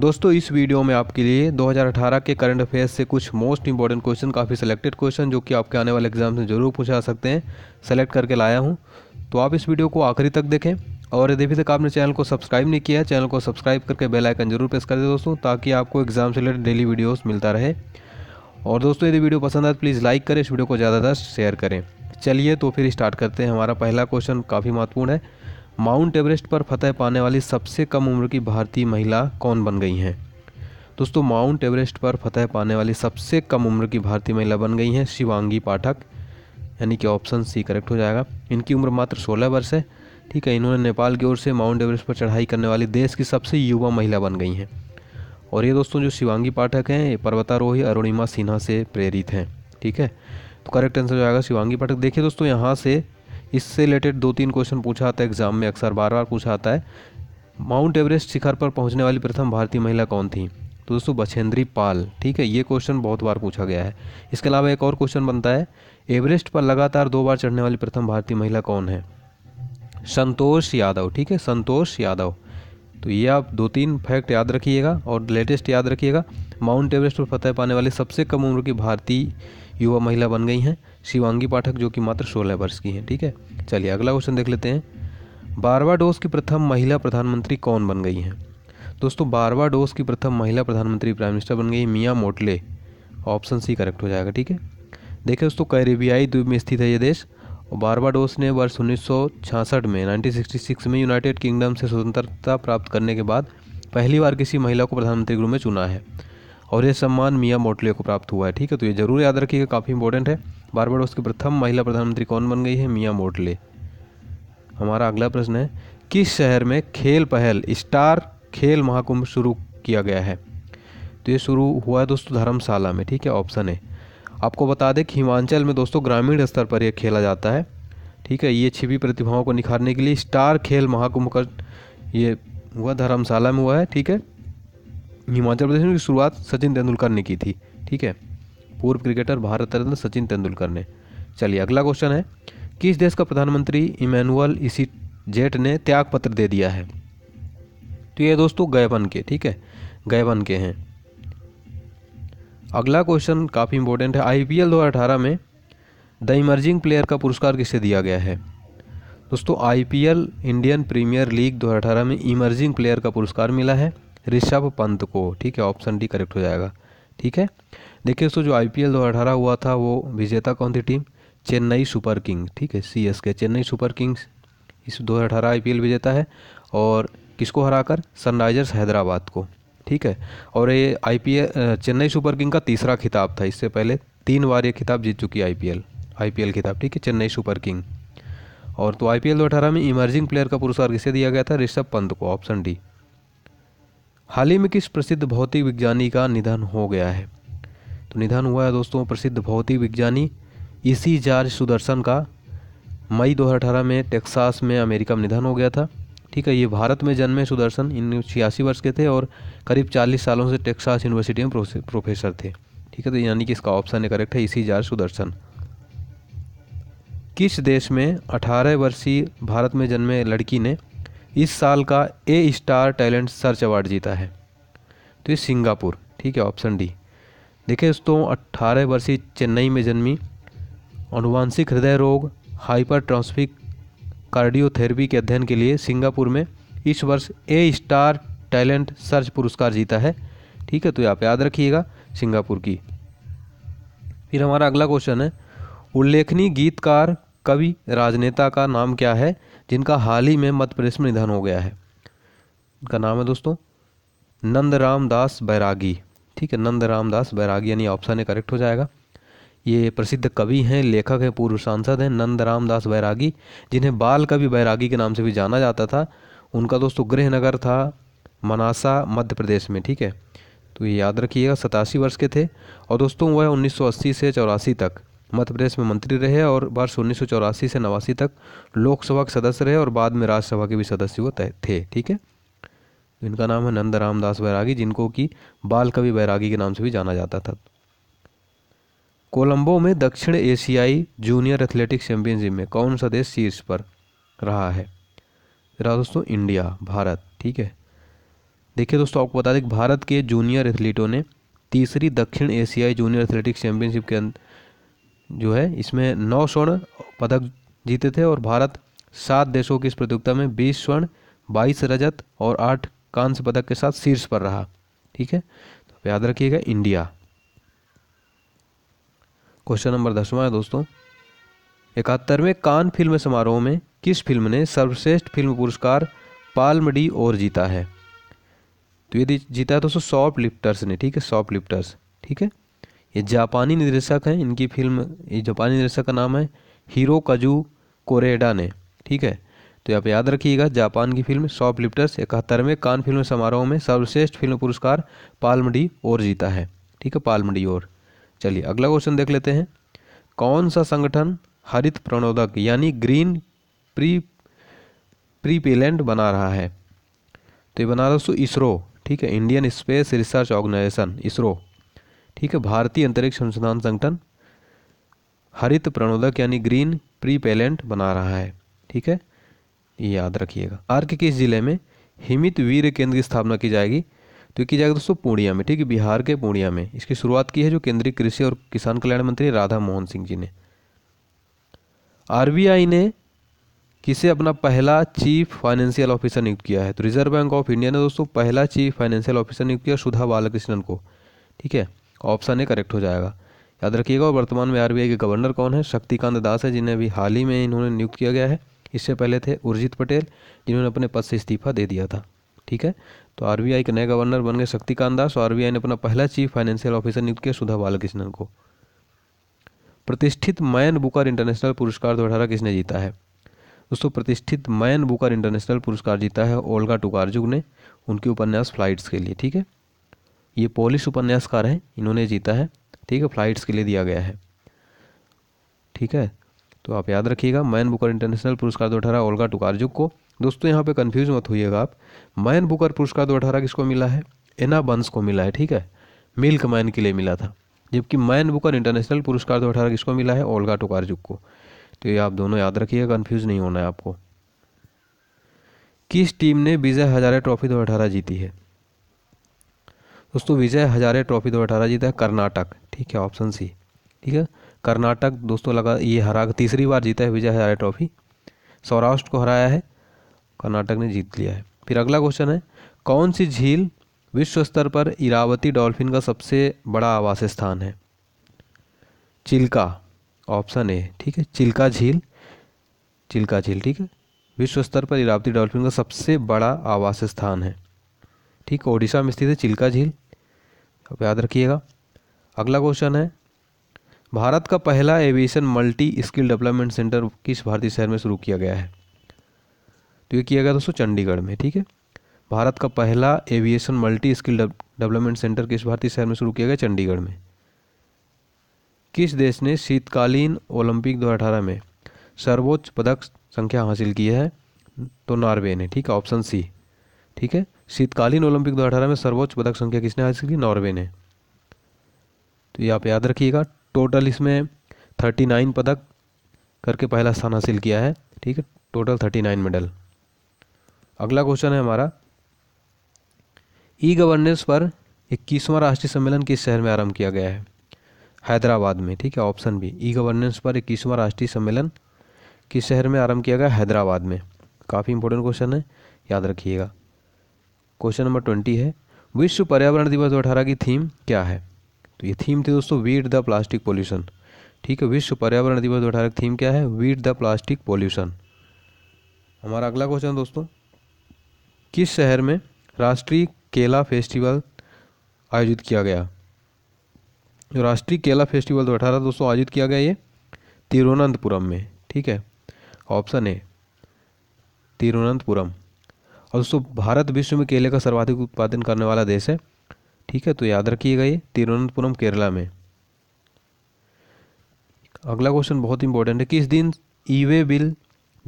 दोस्तों इस वीडियो में आपके लिए 2018 के करंट अफेयर्स से कुछ मोस्ट इंपॉर्टेंट क्वेश्चन काफ़ी सिलेक्टेड क्वेश्चन जो कि आपके आने वाले एग्जाम से जरूर पूछे जा सकते हैं सेलेक्ट करके लाया हूं तो आप इस वीडियो को आखिरी तक देखें और यदि अभी तक आपने चैनल को सब्सक्राइब नहीं किया चैनल को सब्सक्राइब करके बेलाइकन जरूर प्रेस कर दें दोस्तों ताकि आपको एग्जाम से रिलेटेड डेली वीडियोज़ मिलता रहे और दोस्तों यदि वीडियो पसंद आए तो प्लीज़ लाइक करें इस वीडियो को ज़्यादा शेयर करें चलिए तो फिर स्टार्ट करते हैं हमारा पहला क्वेश्चन काफ़ी महत्वपूर्ण है माउंट एवरेस्ट पर फतह पाने वाली सबसे कम उम्र की भारतीय महिला कौन बन गई हैं दोस्तों माउंट एवरेस्ट पर फतह पाने वाली सबसे कम उम्र की भारतीय महिला बन गई हैं शिवांगी पाठक यानी कि ऑप्शन सी करेक्ट हो जाएगा इनकी उम्र मात्र 16 वर्ष है ठीक है इन्होंने नेपाल की ओर से माउंट एवरेस्ट पर चढ़ाई करने वाली देश की सबसे युवा महिला बन गई हैं और ये दोस्तों जो शिवांगी पाठक हैं ये पर्वतारोही अरुणिमा सिन्हा से प्रेरित हैं ठीक है तो करेक्ट आंसर हो जाएगा शिवांगी पाठक देखिए दोस्तों यहाँ से इससे रिलेटेड दो तीन क्वेश्चन पूछा आता है एग्जाम में अक्सर बार बार पूछा आता है माउंट एवरेस्ट शिखर पर पहुंचने वाली प्रथम भारतीय महिला कौन थी तो दोस्तों बछेंद्री पाल ठीक है ये क्वेश्चन बहुत बार पूछा गया है इसके अलावा एक और क्वेश्चन बनता है एवरेस्ट पर लगातार दो बार चढ़ने वाली प्रथम भारतीय महिला कौन है संतोष यादव ठीक है संतोष यादव तो ये आप दो तीन फैक्ट याद रखिएगा और लेटेस्ट याद रखिएगा माउंट एवरेस्ट पर फतेह पाने वाली सबसे कम उम्र की भारतीय युवा महिला बन गई हैं शिवांगी पाठक जो कि मात्र सोलह वर्ष की हैं ठीक है चलिए अगला क्वेश्चन देख लेते हैं बारवाडोस की प्रथम महिला प्रधानमंत्री कौन बन गई हैं दोस्तों बारवाडोस की प्रथम महिला प्रधानमंत्री प्राइम मिनिस्टर बन गई मियाँ मोटले ऑप्शन सी करेक्ट हो जाएगा ठीक है देखिए दोस्तों कैरेबियाई द्वीप में स्थित है ये देश और बारबाडोस ने वर्ष उन्नीस में 1966 में यूनाइटेड किंगडम से स्वतंत्रता प्राप्त करने के बाद पहली बार किसी महिला को प्रधानमंत्री के रूप में चुना है और यह सम्मान मियाँ मोटले को प्राप्त हुआ है ठीक है तो ये जरूर याद रखिएगा काफ़ी इंपॉर्टेंट है बारबाडोस की प्रथम महिला प्रधानमंत्री कौन बन गई है मियाँ मोटले हमारा अगला प्रश्न है किस शहर में खेल पहल स्टार खेल महाकुंभ शुरू किया गया है तो ये शुरू हुआ है दोस्तों धर्मशाला में ठीक है ऑप्शन है आपको बता दें कि हिमाचल में दोस्तों ग्रामीण स्तर पर यह खेला जाता है ठीक है ये छिपी प्रतिभाओं को निखारने के लिए स्टार खेल महाकुंभ का ये हुआ धर्मशाला में हुआ है ठीक है हिमाचल प्रदेश में शुरुआत सचिन तेंदुलकर ने की थी ठीक है पूर्व क्रिकेटर भारत रत्न सचिन तेंदुलकर ने चलिए अगला क्वेश्चन है किस देश का प्रधानमंत्री इमैनुअल इसी जेट ने त्याग पत्र दे दिया है तो ये दोस्तों गैबन के ठीक है गैबन के हैं अगला क्वेश्चन काफ़ी इंपॉर्टेंट है आई पी एल दो हज़ार अठारह में द इमर्जिंग प्लेयर का पुरस्कार किसे दिया गया है दोस्तों I P L Indian Premier League दो हज़ार अठारह में इमर्जिंग प्लेयर का पुरस्कार मिला है ऋषभ पंत को ठीक है ऑप्शन डी करेक्ट हो जाएगा ठीक है देखिए दोस्तों जो आई पी एल हुआ था वो विजेता कौन थी टीम चेन्नई सुपर किंग ठीक है सी एस के चेन्नई सुपर किंग्स इस दो हज़ार अठारह आई पी एल विजेता है और किसको हराकर सनराइजर्स हैदराबाद को ठीक है और ये I P L Chennai Super King का तीसरा खिताब था इससे पहले तीन बार ये खिताब जीत चुकी I P L I P L खिताब ठीक है चेन्नई सुपर किंग और तो आई पी एल दो अठारह में इमर्जिंग प्लेयर का पुरस्कार किसे दिया गया था ऋषभ पंत को ऑप्शन डी हाल ही में किस प्रसिद्ध भौतिक विज्ञानी का निधन हो गया है तो निधन हुआ है दोस्तों प्रसिद्ध भौतिक विज्ञानी इसी जार्ज सुदर्शन का मई 2018 में टेक्सास में अमेरिका में निधन हो गया था ठीक है ये भारत में जन्मे सुदर्शन इन छियासी वर्ष के थे और करीब 40 सालों से टेक्सास यूनिवर्सिटी में प्रोफेसर थे ठीक है तो यानी कि इसका ऑप्शन है करेक्ट है इसी जार्ज सुदर्शन किस देश में 18 वर्षीय भारत में जन्मे लड़की ने इस साल का a star talent search award जीता है तो ये सिंगापुर ठीक है ऑप्शन डी देखिए दोस्तों अट्ठारह वर्षीय चेन्नई में जन्मी अनुवांशिक हृदय रोग हाइपर ट्रांसफिक कार्डियोथेरेपी के अध्ययन के लिए सिंगापुर में इस वर्ष ए स्टार टैलेंट सर्च पुरस्कार जीता है ठीक है तो आप याद रखिएगा सिंगापुर की फिर हमारा अगला क्वेश्चन है उल्लेखनीय गीतकार कवि राजनेता का नाम क्या है जिनका हाल ही में मध्य प्रदेश में निधन हो गया है उनका नाम है दोस्तों नंद रामदास दास बैरागी ठीक है नंद रामदास दास बैरागी यानी ऑप्शन ए करेक्ट हो जाएगा ये प्रसिद्ध कवि हैं लेखक हैं पूर्व सांसद हैं नंद रामदास दास बैरागी जिन्हें बाल कवि बैरागी के नाम से भी जाना जाता था उनका दोस्तों गृहनगर था मनासा मध्य प्रदेश में ठीक है तो ये याद रखिएगा सतासी वर्ष के थे और दोस्तों वह 1980 से चौरासी तक मध्य प्रदेश में मंत्री रहे और वर्ष उन्नीस से नवासी तक लोकसभा के सदस्य रहे और बाद में राज्यसभा के भी सदस्य वो थे ठीक है तो इनका नाम है नंद रामदास बैरागी जिनको कि बाल कवि बैरागी के नाम से भी जाना जाता था कोलंबो में दक्षिण एशियाई जूनियर एथलेटिक्स चैंपियनशिप में कौन सा देश शीर्ष पर रहा है रहा दोस्तों इंडिया भारत ठीक है देखिए दोस्तों आपको बता दें भारत के जूनियर एथलीटों ने तीसरी दक्षिण एशियाई जूनियर एथलेटिक्स चैंपियनशिप के अंदर जो है इसमें नौ स्वर्ण पदक जीते थे और भारत सात देशों की इस प्रतियोगिता में बीस स्वर्ण बाईस रजत और आठ कांस्य पदक के साथ शीर्ष पर रहा ठीक है तो याद रखिएगा इंडिया क्वेश्चन नंबर दसवां है दोस्तों इकहत्तरवें कान फिल्म समारोह में किस फिल्म ने सर्वश्रेष्ठ फिल्म पुरस्कार पाल मडी और जीता है तो यदि जीता है तो सॉफ्ट लिफ्टर्स ने ठीक है सॉफ्ट लिफ्टर्स ठीक है ये जापानी निर्देशक हैं इनकी फिल्म ये जापानी निर्देशक का नाम है हीरो कजू कोरेडा ने ठीक है तो आप याद रखिएगा जापान की फिल्म शॉप लिफ्टर्स इकहत्तरवें कान फिल्म समारोह में सर्वश्रेष्ठ फिल्म पुरस्कार पालमडी और जीता है ठीक है पालमडी और चलिए अगला क्वेश्चन देख लेते हैं कौन सा संगठन हरित प्रणोदक यानी ग्रीन प्री प्रीपेलेंट बना रहा है तो ये बना रहा दोस्तों इसरो ठीक है Indian Space Research Organisation ISRO ठीक है भारतीय अंतरिक्ष अनुसंधान संगठन हरित प्रणोदक यानी ग्रीन प्रीपेलेंट बना रहा है ठीक है ये याद रखिएगा आर्क के किस जिले में हिमित वीर केंद्र की स्थापना की जाएगी तो की जाएगी दोस्तों पूर्णिया में ठीक है बिहार के पूर्णिया में इसकी शुरुआत की है जो केंद्रीय कृषि और किसान कल्याण मंत्री राधा मोहन सिंह जी ने आर ने किसे अपना पहला चीफ फाइनेंशियल ऑफिसर नियुक्त किया है तो रिजर्व बैंक ऑफ इंडिया ने दोस्तों पहला चीफ फाइनेंशियल ऑफिसर नियुक्त किया सुधा बालकृष्णन को ठीक है ऑप्शन ए करेक्ट हो जाएगा याद रखिएगा वर्तमान में आरबीआई के गवर्नर कौन है शक्तिकांत दास है जिन्हें अभी हाल ही में इन्होंने नियुक्त किया गया है इससे पहले थे उर्जित पटेल जिन्होंने अपने पद से इस्तीफा दे दिया था ठीक है तो आर के नए गवर्नर बन गए शक्तिकांत दास और आर ने अपना पहला चीफ फाइनेंशियल ऑफिसर नियुक्त किया सुधा बालकृष्णन को प्रतिष्ठित मैन बुकर इंटरनेशनल पुरस्कार दो किसने जीता है दोस्तों प्रतिष्ठित मैन बुकर इंटरनेशनल पुरस्कार जीता है ओल्गा टुकारजुग ने उनके उपन्यास फ्लाइट्स के लिए ठीक है ये पोलिश उपन्यासकार हैं इन्होंने जीता है ठीक है फ्लाइट्स के लिए दिया गया है ठीक है तो आप याद रखिएगा मैन बुकर इंटरनेशनल पुरस्कार दो अठारह ओल्गा टुकारजुक को दोस्तों यहाँ पे कंफ्यूज मत होइएगा आप मैन बुकर पुरस्कार दो अठारह किसको मिला है एना बंस को मिला है ठीक है मिल्क मैन के लिए मिला था जबकि मैन बुकर इंटरनेशनल पुरस्कार दो अठारह किसको मिला है ओल्गा टुकारजुक को तो ये आप दोनों याद रखिएगा कन्फ्यूज़ नहीं होना है आपको किस टीम ने विजय हजारे ट्रॉफी दो अठारह जीती है दोस्तों विजय हजारे ट्रॉफी दो अठारह जीता है कर्नाटक ठीक है ऑप्शन सी ठीक है कर्नाटक दोस्तों लगा ये हरा तीसरी बार जीता है विजय हजारे ट्रॉफी सौराष्ट्र को हराया है कर्नाटक ने जीत लिया है फिर अगला क्वेश्चन है कौन सी झील विश्व स्तर पर इरावती डॉल्फिन का सबसे बड़ा आवास स्थान है चिल्का ऑप्शन ए ठीक है चिल्का झील चिल्का झील ठीक है विश्व स्तर पर इरावती डॉल्फिन का सबसे बड़ा आवास स्थान है ठीक ओडिशा में स्थित है चिल्का झील अब याद रखिएगा अगला क्वेश्चन है भारत का पहला aviation multi skill development centre किस भारतीय शहर में शुरू किया गया है तो ये किया गया दोस्तों चंडीगढ़ में ठीक है भारत का पहला aviation multi skill development centre किस भारतीय शहर में शुरू किया गया चंडीगढ़ में किस देश ने शीतकालीन ओलंपिक दो में सर्वोच्च पदक संख्या हासिल की है तो नॉर्वे ने ठीक है ऑप्शन सी ठीक है शीतकालीन ओलंपिक दो में सर्वोच्च पदक संख्या किसने हासिल की नॉर्वे ने तो ये आप याद रखिएगा टोटल इसमें थर्टी नाइन पदक करके पहला स्थान हासिल किया है ठीक है टोटल थर्टी नाइन मेडल अगला क्वेश्चन है हमारा ई गवर्नेंस पर इक्कीसवां राष्ट्रीय सम्मेलन किस शहर में आरंभ किया गया है हैदराबाद में ठीक है ऑप्शन बी ई गवर्नेंस पर इक्कीसवां राष्ट्रीय सम्मेलन किस शहर में आरंभ किया गया हैदराबाद में काफ़ी इंपॉर्टेंट क्वेश्चन है याद रखिएगा क्वेश्चन नंबर ट्वेंटी है विश्व पर्यावरण दिवस दो की थीम क्या है तो ये थीम थी दोस्तों वीट द प्लास्टिक पोल्यूशन ठीक है विश्व पर्यावरण दिवस दो की थीम क्या है वीट द प्लास्टिक पोल्यूशन हमारा अगला क्वेश्चन दोस्तों किस शहर में राष्ट्रीय केला फेस्टिवल आयोजित किया गया राष्ट्रीय केला फेस्टिवल दो अठारह दोस्तों आयोजित किया गया ये तिरुवनंतपुरम में ठीक है ऑप्शन ए तिरुवनंतपुरम और दोस्तों भारत विश्व में केले का सर्वाधिक उत्पादन करने वाला देश है ठीक है तो याद रखिएगा ये तिरुवनंतपुरम केरला में अगला क्वेश्चन बहुत इंपॉर्टेंट है किस दिन ई वे बिल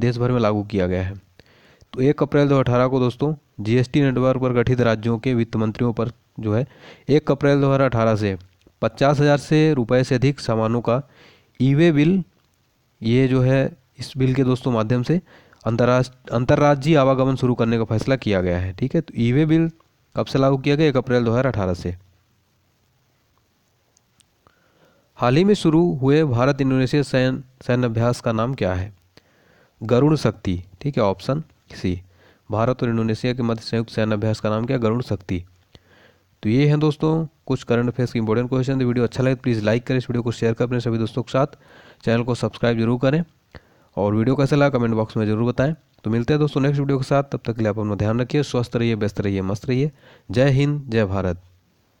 देश भर में लागू किया गया है तो एक अप्रैल दो अठारह को दोस्तों जीएसटी नेटवर्क पर गठित राज्यों के वित्त मंत्रियों पर जो है एक अप्रैल दो हज़ार अठारह से पचास हज़ार से रुपए से अधिक सामानों का ई वे बिल ये जो है इस बिल के दोस्तों माध्यम से अंतर्राष्ट्र अंतर्राज्यीय आवागमन शुरू करने का फैसला किया गया है ठीक है तो ई वे बिल कब से लागू किया गया एक अप्रैल दो से हाल ही में शुरू हुए भारत इंडोनेशिया सैन्य सैन्य अभ्यास का नाम क्या है गरुण शक्ति ठीक है ऑप्शन सी भारत और इंडोनेशिया के मध्य संयुक्त सैन्य अभ्यास का नाम क्या गरुण शक्ति तो ये हैं दोस्तों कुछ करंट अफेयर्स के इंपॉर्टेंट क्वेश्चन वीडियो अच्छा लगे तो प्लीज़ लाइक करें इस वीडियो को शेयर करें अपने सभी दोस्तों के साथ चैनल को सब्सक्राइब जरूर करें और वीडियो कैसा लगा कमेंट बॉक्स में ज़रूर बताएं तो मिलते हैं दोस्तों नेक्स्ट वीडियो के साथ तब तक के लिए आप अपना ध्यान रखिए स्वस्थ रहिए व्यस्त रहिए मस्त रहिए जय हिंद जय भारत